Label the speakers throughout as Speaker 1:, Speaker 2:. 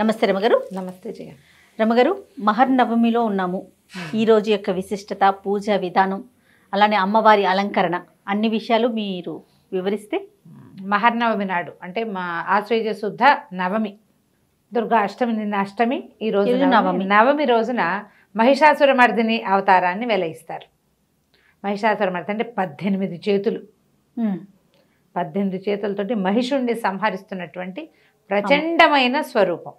Speaker 1: నమస్తే రమగారు నమస్తే జయ రమగారు మహర్నవమిలో ఉన్నాము hmm. ఈరోజు యొక్క విశిష్టత పూజ విధానం అలానే అమ్మవారి అలంకరణ అన్ని విషయాలు మీరు వివరిస్తే మహర్నవమి నాడు అంటే మా ఆశ్వయుజ శుద్ధ నవమి దుర్గా అష్టమి నిన్న అష్టమి ఈ రోజు నవమి నవమి రోజున మహిషాసుర మర్దిని అవతారాన్ని వెలయిస్తారు మహిషాసుర మర్ది అంటే పద్దెనిమిది చేతులు hmm. పద్దెనిమిది చేతులతోటి మహిషుణ్ణి సంహరిస్తున్నటువంటి ప్రచండమైన స్వరూపం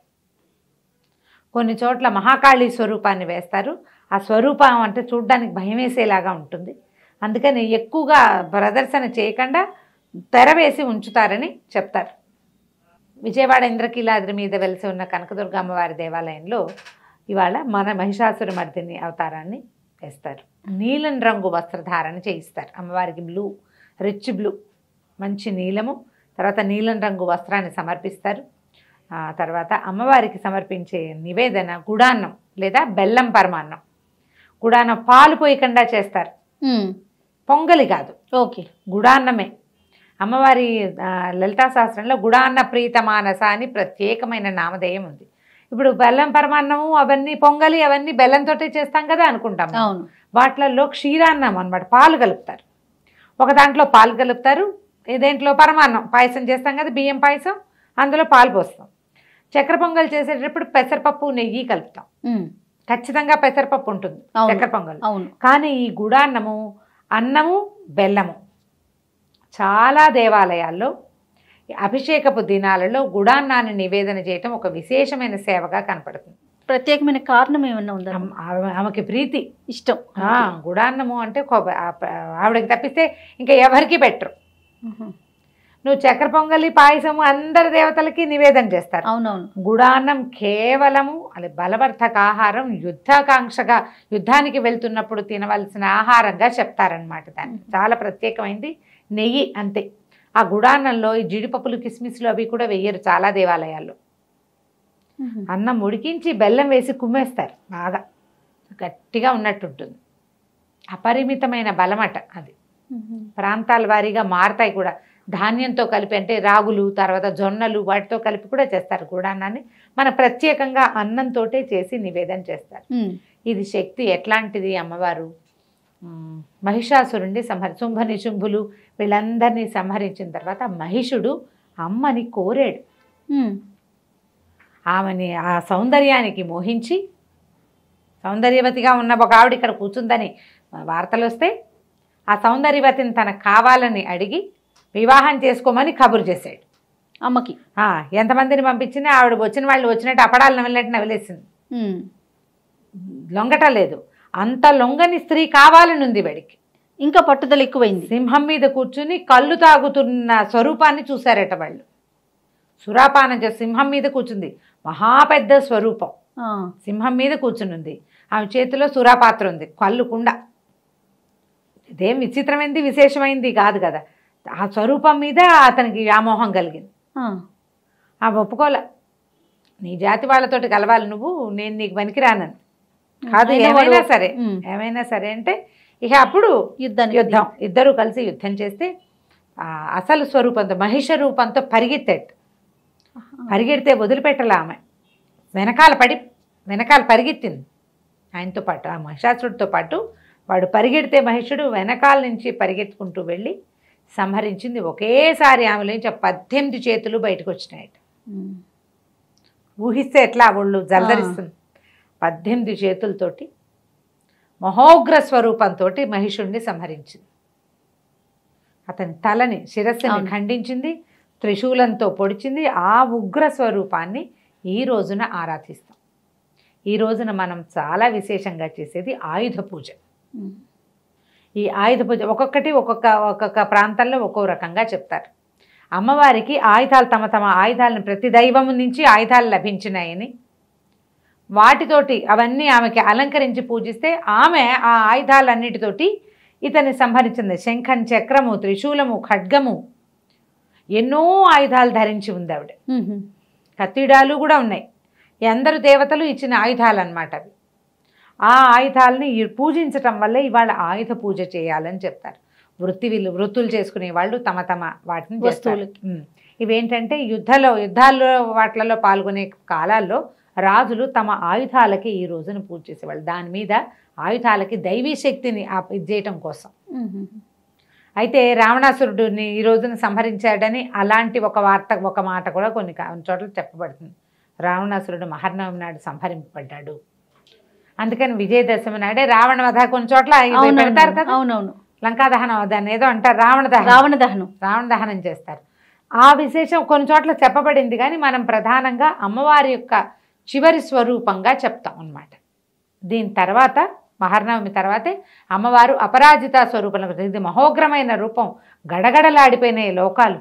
Speaker 1: కొన్ని చోట్ల మహాకాళి స్వరూపాన్ని వేస్తారు ఆ స్వరూపం అంటే చూడ్డానికి భయం వేసేలాగా ఉంటుంది అందుకని ఎక్కువగా ప్రదర్శన చేయకుండా తెర వేసి ఉంచుతారని చెప్తారు విజయవాడ ఇంద్రకీలాద్రి మీద వెలిసి ఉన్న కనకదుర్గమ్మ వారి దేవాలయంలో ఇవాళ మన మహిషాసుర మర్దిని అవతారాన్ని వేస్తారు నీలం రంగు వస్త్రధారణ చేయిస్తారు అమ్మవారికి బ్లూ రిచ్ బ్లూ మంచి నీలము తర్వాత నీలం రంగు వస్త్రాన్ని సమర్పిస్తారు తర్వాత అమ్మవారికి సమర్పించే నివేదన గుడాన్నం లేదా బెల్లం పరమాన్నం గుడాన్నం పాలు పోయకుండా చేస్తారు పొంగలి కాదు ఓకే గుడాన్నమే అమ్మవారి లలితా శాస్త్రంలో గుడాన్న మానస అని ప్రత్యేకమైన నామధేయం ఉంది ఇప్పుడు బెల్లం పరమాన్నము అవన్నీ పొంగలి అవన్నీ బెల్లంతో చేస్తాం కదా అనుకుంటాం వాటిలలో క్షీరాన్నం అనమాట పాలు కలుపుతారు ఒక దాంట్లో పాలు కలుపుతారు ఏదేంట్లో పరమాన్నం పాయసం చేస్తాం కదా బియ్యం పాయసం అందులో పాలు పోస్తాం చక్కెర పొంగల్ చేసేటప్పుడు పెసరపప్పు నెయ్యి కలుపుతాం ఖచ్చితంగా పెసరపప్పు ఉంటుంది చక్కెర పొంగల్ కానీ ఈ గుడాన్నము అన్నము బెల్లము చాలా దేవాలయాల్లో అభిషేకపు దినాలలో గుడాన్నాన్ని నివేదన చేయటం ఒక విశేషమైన సేవగా కనపడుతుంది ప్రత్యేకమైన కారణం ఏమన్నా ఉందా ఆమెకి ప్రీతి ఇష్టం గుడాన్నము అంటే ఆవిడకి తప్పిస్తే ఇంకా ఎవరికి పెట్టరు నువ్వు చక్కెర పొంగలి పాయసము అందరి దేవతలకి నివేదన చేస్తారు అవునవును గుడాన్నం కేవలము అది బలవర్ధక ఆహారం యుద్ధాకాంక్షగా యుద్ధానికి వెళ్తున్నప్పుడు తినవలసిన ఆహారంగా చెప్తారనమాట దాన్ని చాలా ప్రత్యేకమైంది నెయ్యి అంతే ఆ గుడాన్నంలో ఈ జీడిపప్పులు కిస్మిస్లు అవి కూడా వెయ్యరు చాలా దేవాలయాల్లో అన్నం ఉడికించి బెల్లం వేసి కుమ్మేస్తారు బాగా గట్టిగా ఉన్నట్టుంటుంది అపరిమితమైన బలమట అది ప్రాంతాల వారీగా మారతాయి కూడా ధాన్యంతో కలిపి అంటే రాగులు తర్వాత జొన్నలు వాటితో కలిపి కూడా చేస్తారు గూడాన్నాన్ని మన ప్రత్యేకంగా అన్నంతో చేసి నివేదన చేస్తారు ఇది శక్తి ఎట్లాంటిది అమ్మవారు మహిషాసురుణ్ణి సంహరి శుంభ నిశుంభులు వీళ్ళందరినీ సంహరించిన తర్వాత మహిషుడు అమ్మని కోరాడు ఆమెని ఆ సౌందర్యానికి మోహించి సౌందర్యవతిగా ఉన్న ఒక ఆవిడ ఇక్కడ కూర్చుందని వార్తలు వస్తే ఆ సౌందర్యవతిని తనకు కావాలని అడిగి వివాహం చేసుకోమని కబురు చేశాడు అమ్మకి ఎంతమందిని పంపించినా ఆవిడ వచ్చిన వాళ్ళు వచ్చినట్టు అపడాలు నవ్వినట్టు నవ్విలేసింది లొంగట లేదు అంత లొంగని స్త్రీ కావాలని ఉంది వాడికి ఇంకా పట్టుదల ఎక్కువైంది సింహం మీద కూర్చుని కళ్ళు తాగుతున్న స్వరూపాన్ని చూశారట వాళ్ళు సురాపానం సింహం మీద కూర్చుంది మహా పెద్ద స్వరూపం సింహం మీద కూర్చునుంది ఆమె చేతిలో సురాపాత్ర ఉంది కళ్ళు కుండ ఇదేం విచిత్రమైంది విశేషమైంది కాదు కదా ఆ స్వరూపం మీద అతనికి వ్యామోహం కలిగింది ఆ ఒప్పుకోలే నీ జాతి వాళ్ళతోటి కలవాలి నువ్వు నేను నీకు పనికిరానని కాదు ఏమైనా సరే ఏమైనా సరే అంటే ఇక అప్పుడు యుద్ధం యుద్ధం ఇద్దరు కలిసి యుద్ధం చేస్తే అసలు స్వరూపంతో మహిష రూపంతో పరిగెత్తాడు పరిగెడితే వదిలిపెట్టాల ఆమె వెనకాల పడి వెనకాల పరిగెత్తింది ఆయనతో పాటు ఆ మహిషాసుడితో పాటు వాడు పరిగెడితే మహిషుడు వెనకాల నుంచి పరిగెత్తుకుంటూ వెళ్ళి సంహరించింది ఒకేసారి ఆమెలో నుంచి పద్దెనిమిది చేతులు బయటకు వచ్చినాయట ఊహిస్తే ఎట్లా ఒళ్ళు జల్దరిస్తుంది పద్దెనిమిది చేతులతోటి మహోగ్ర స్వరూపంతో మహిషుణ్ణి సంహరించింది అతని తలని శిరస్సుని ఖండించింది త్రిశూలంతో పొడిచింది ఆ ఉగ్ర స్వరూపాన్ని ఈ రోజున ఆరాధిస్తాం ఈ రోజున మనం చాలా విశేషంగా చేసేది ఆయుధ పూజ ఈ ఆయుధ పూజ ఒక్కొక్కటి ఒక్కొక్క ఒక్కొక్క ప్రాంతాల్లో ఒక్కో రకంగా చెప్తారు అమ్మవారికి ఆయుధాలు తమ తమ ఆయుధాలను ప్రతి దైవం నుంచి ఆయుధాలు లభించినాయని వాటితోటి అవన్నీ ఆమెకి అలంకరించి పూజిస్తే ఆమె ఆ ఆయుధాలన్నిటితోటి ఇతన్ని సంహరించింది శంఖం చక్రము త్రిశూలము ఖడ్గము ఎన్నో ఆయుధాలు ధరించి ఉంది ఆవిడ కత్తిడాలు కూడా ఉన్నాయి ఎందరు దేవతలు ఇచ్చిన ఆయుధాలు అనమాట అవి ఆ ఆయుధాలని పూజించటం వల్లే ఇవాళ ఆయుధ పూజ చేయాలని చెప్తారు వృత్తి వీళ్ళు వృత్తులు చేసుకునే వాళ్ళు తమ తమ వాటిని వస్తువులు ఇవేంటంటే యుద్ధలో యుద్ధాల్లో వాటిలలో పాల్గొనే కాలాల్లో రాజులు తమ ఆయుధాలకి ఈ రోజున పూజ చేసేవాళ్ళు దాని మీద ఆయుధాలకి దైవీ శక్తిని చేయటం కోసం అయితే రావణాసురుడిని ఈ రోజున సంహరించాడని అలాంటి ఒక వార్త ఒక మాట కూడా కొన్ని చోట్ల చెప్పబడుతుంది రావణాసురుడు మహర్నవమి నాడు సంహరింపబడ్డాడు అందుకని విజయదశమి నాడే రావణ వధ కొన్ని చోట్ల పెడతారు కదా అవునవును లంకా దహనం దాన్ని ఏదో అంటారు రావణ దహనం రావణ దహనం రావణ దహనం చేస్తారు ఆ విశేషం కొన్ని చోట్ల చెప్పబడింది కానీ మనం ప్రధానంగా అమ్మవారి యొక్క చివరి స్వరూపంగా చెప్తాం అన్నమాట దీని తర్వాత మహర్నవమి తర్వాతే అమ్మవారు అపరాజిత స్వరూపంలో ఇది మహోగ్రమైన రూపం గడగడలాడిపోయినాయి లోకాలు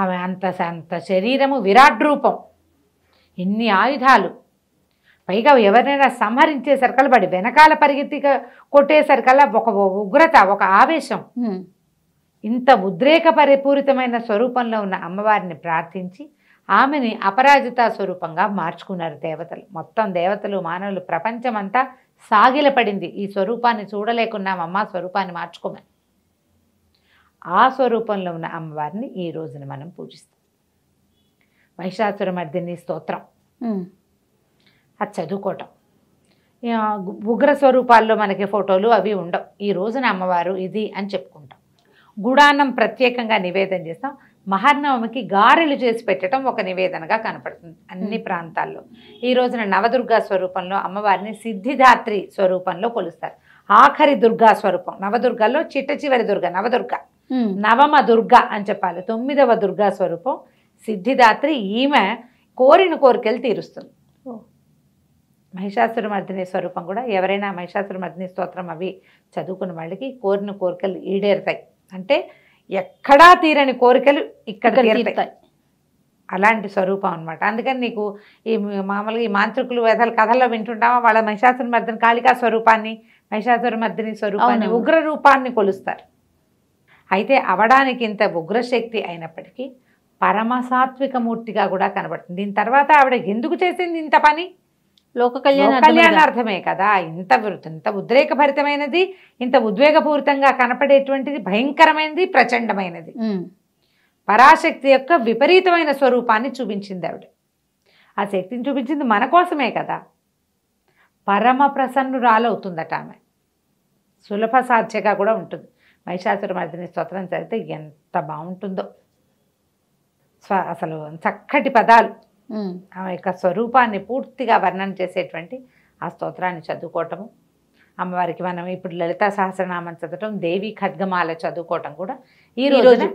Speaker 1: ఆమె అంత అంత శరీరము విరాట్ రూపం ఎన్ని ఆయుధాలు పైగా ఎవరినైనా సంహరించే సరికల్ పడి వెనకాల పరిగెత్తి కొట్టేసరికల్లా ఒక ఉగ్రత ఒక ఆవేశం ఇంత ఉద్రేక పరిపూరితమైన స్వరూపంలో ఉన్న అమ్మవారిని ప్రార్థించి ఆమెని అపరాజిత స్వరూపంగా మార్చుకున్నారు దేవతలు మొత్తం దేవతలు మానవులు ప్రపంచమంతా సాగిలపడింది ఈ స్వరూపాన్ని చూడలేకున్నామమ్మా స్వరూపాన్ని మార్చుకోమని ఆ స్వరూపంలో ఉన్న అమ్మవారిని ఈ రోజున మనం పూజిస్తాం మహిషాసురమర్దిని స్తోత్రం అది చదువుకోవటం ఉగ్ర స్వరూపాల్లో మనకి ఫోటోలు అవి ఉండవు ఈ రోజున అమ్మవారు ఇది అని చెప్పుకుంటాం గుడాన్నం ప్రత్యేకంగా నివేదన చేస్తాం మహానవమికి గారెలు చేసి పెట్టడం ఒక నివేదనగా కనపడుతుంది అన్ని ప్రాంతాల్లో ఈ రోజున నవదుర్గా స్వరూపంలో అమ్మవారిని సిద్ధిదాత్రి స్వరూపంలో కొలుస్తారు ఆఖరి దుర్గా స్వరూపం నవదుర్గలో చిట్ట చివరి దుర్గ నవదుర్గ నవమ దుర్గ అని చెప్పాలి తొమ్మిదవ దుర్గా స్వరూపం సిద్ధిదాత్రి ఈమె కోరిన కోరికలు తీరుస్తుంది మహిషాసురమర్దిని స్వరూపం కూడా ఎవరైనా మహిషాసురమర్దిని స్తోత్రం అవి చదువుకున్న వాళ్ళకి కోరిన కోరికలు ఈడేరుతాయి అంటే ఎక్కడా తీరని కోరికలు ఇక్కడ తీరుతాయి అలాంటి స్వరూపం అనమాట అందుకని నీకు ఈ మామూలుగా ఈ మాంత్రికులు వేదాలు కథల్లో వింటుంటామా వాళ్ళ మహిషాసురమర్దిని కాళికా స్వరూపాన్ని మహిషాసురమర్దిని స్వరూపాన్ని ఉగ్ర రూపాన్ని కొలుస్తారు అయితే అవడానికి ఇంత ఉగ్రశక్తి అయినప్పటికీ పరమసాత్వికమూర్తిగా కూడా కనబడుతుంది దీని తర్వాత ఆవిడ ఎందుకు చేసింది ఇంత పని లోక కళ్యాణ కళ్యాణార్థమే కదా ఇంత ఇంత భరితమైనది ఇంత ఉద్వేగపూరితంగా కనపడేటువంటిది భయంకరమైనది ప్రచండమైనది పరాశక్తి యొక్క విపరీతమైన స్వరూపాన్ని చూపించింది ఆవిడ ఆ శక్తిని చూపించింది మన కోసమే కదా పరమ ప్రసన్నురాలవుతుందట ఆమె సులభ సాధ్యగా కూడా ఉంటుంది మహిషాసురమర్దిని స్వతంత్రం చదివితే ఎంత బాగుంటుందో అసలు చక్కటి పదాలు ఆమె యొక్క స్వరూపాన్ని పూర్తిగా వర్ణన చేసేటువంటి ఆ స్తోత్రాన్ని చదువుకోవటము అమ్మవారికి మనం ఇప్పుడు లలిత సహస్రనామం చదవటం దేవి ఖడ్గమాల చదువుకోవటం కూడా ఈ రోజున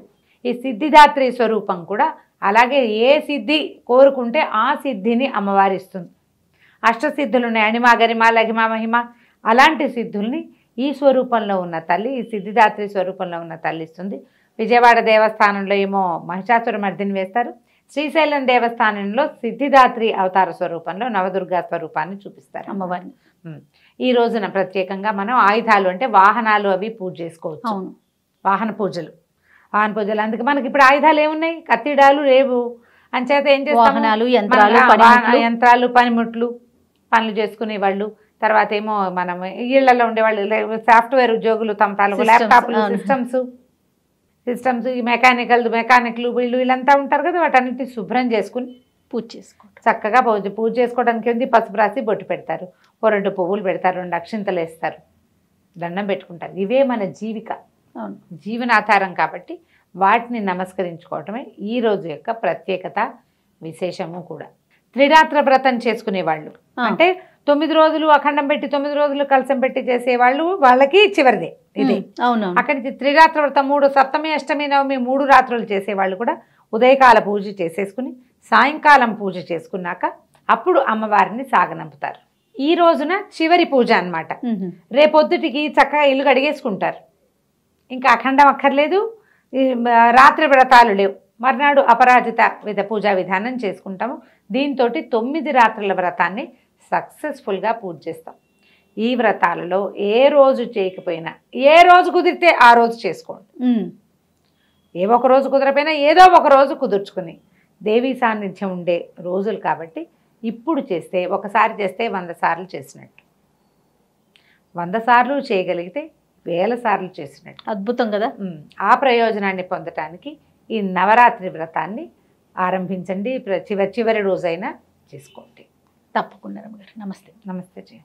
Speaker 1: ఈ సిద్ధిదాత్రి స్వరూపం కూడా అలాగే ఏ సిద్ధి కోరుకుంటే ఆ సిద్ధిని అమ్మవారి ఇస్తుంది సిద్ధులు ఉన్నాయి అణిమ గరిమ లఘిమ మహిమ అలాంటి సిద్ధుల్ని ఈ స్వరూపంలో ఉన్న తల్లి ఈ సిద్ధిదాత్రి స్వరూపంలో ఉన్న తల్లి ఇస్తుంది విజయవాడ దేవస్థానంలో ఏమో మహిషాసుర మర్దిని వేస్తారు శ్రీశైలం దేవస్థానంలో సిద్ధిదాత్రి అవతార స్వరూపంలో నవదుర్గా స్వరూపాన్ని చూపిస్తారు అమ్మవారిని ఈ రోజున ప్రత్యేకంగా మనం ఆయుధాలు అంటే వాహనాలు అవి పూజ చేసుకోవచ్చు అవును వాహన పూజలు వాహన పూజలు అందుకే మనకి ఇప్పుడు ఆయుధాలు ఏమున్నాయి కత్తిడాలు లేవు చేత ఏం చేస్తాము యంత్రాలు పనిముట్లు పనులు చేసుకునే వాళ్ళు తర్వాత ఏమో మనం ఇళ్లలో ఉండేవాళ్ళు సాఫ్ట్వేర్ ఉద్యోగులు తమ తాలూకు ల్యాప్టాప్లు సిస్టమ్స్ సిస్టమ్స్ ఈ మెకానికల్ మెకానిక్లు వీళ్ళు వీళ్ళంతా ఉంటారు కదా వాటన్నిటి శుభ్రం చేసుకుని పూజ చేసుకోండి చక్కగా పూజ పూజ చేసుకోవడానికి ఉంది పసుపు రాసి బొట్టు పెడతారు ఓ రెండు పువ్వులు పెడతారు రెండు అక్షింతలు వేస్తారు దండం పెట్టుకుంటారు ఇవే మన జీవిక జీవనాధారం కాబట్టి వాటిని నమస్కరించుకోవటమే ఈ రోజు యొక్క ప్రత్యేకత విశేషము కూడా త్రిరాత్ర వ్రతం చేసుకునేవాళ్ళు అంటే తొమ్మిది రోజులు అఖండం పెట్టి తొమ్మిది రోజులు కలసం పెట్టి చేసేవాళ్ళు వాళ్ళకి చివరిదే ఇది అవును అక్కడి నుంచి త్రిరాత్రి వ్రతం మూడు సప్తమి అష్టమి నవమి మూడు రాత్రులు చేసేవాళ్ళు కూడా ఉదయకాల పూజ చేసేసుకుని సాయంకాలం పూజ చేసుకున్నాక అప్పుడు అమ్మవారిని సాగనంపుతారు ఈ రోజున చివరి పూజ అనమాట రేపొద్దుటికి చక్కగా ఇల్లు కడిగేసుకుంటారు ఇంకా అఖండం అక్కర్లేదు రాత్రి వ్రతాలు లేవు మర్నాడు అపరాజిత విధ పూజా విధానం చేసుకుంటాము దీంతో తొమ్మిది రాత్రుల వ్రతాన్ని సక్సెస్ఫుల్గా పూజ చేస్తాం ఈ వ్రతాలలో ఏ రోజు చేయకపోయినా ఏ రోజు కుదిరితే ఆ రోజు చేసుకోండి ఏ ఒక రోజు కుదరపోయినా ఏదో ఒక రోజు కుదుర్చుకుని దేవీ సాన్నిధ్యం ఉండే రోజులు కాబట్టి ఇప్పుడు చేస్తే ఒకసారి చేస్తే వంద సార్లు చేసినట్టు వంద సార్లు చేయగలిగితే వేల సార్లు చేసినట్టు అద్భుతం కదా ఆ ప్రయోజనాన్ని పొందటానికి ఈ నవరాత్రి వ్రతాన్ని ఆరంభించండి చివరి చివరి రోజైనా చేసుకోండి తప్పకుండా రమ్మ నమస్తే నమస్తే జీ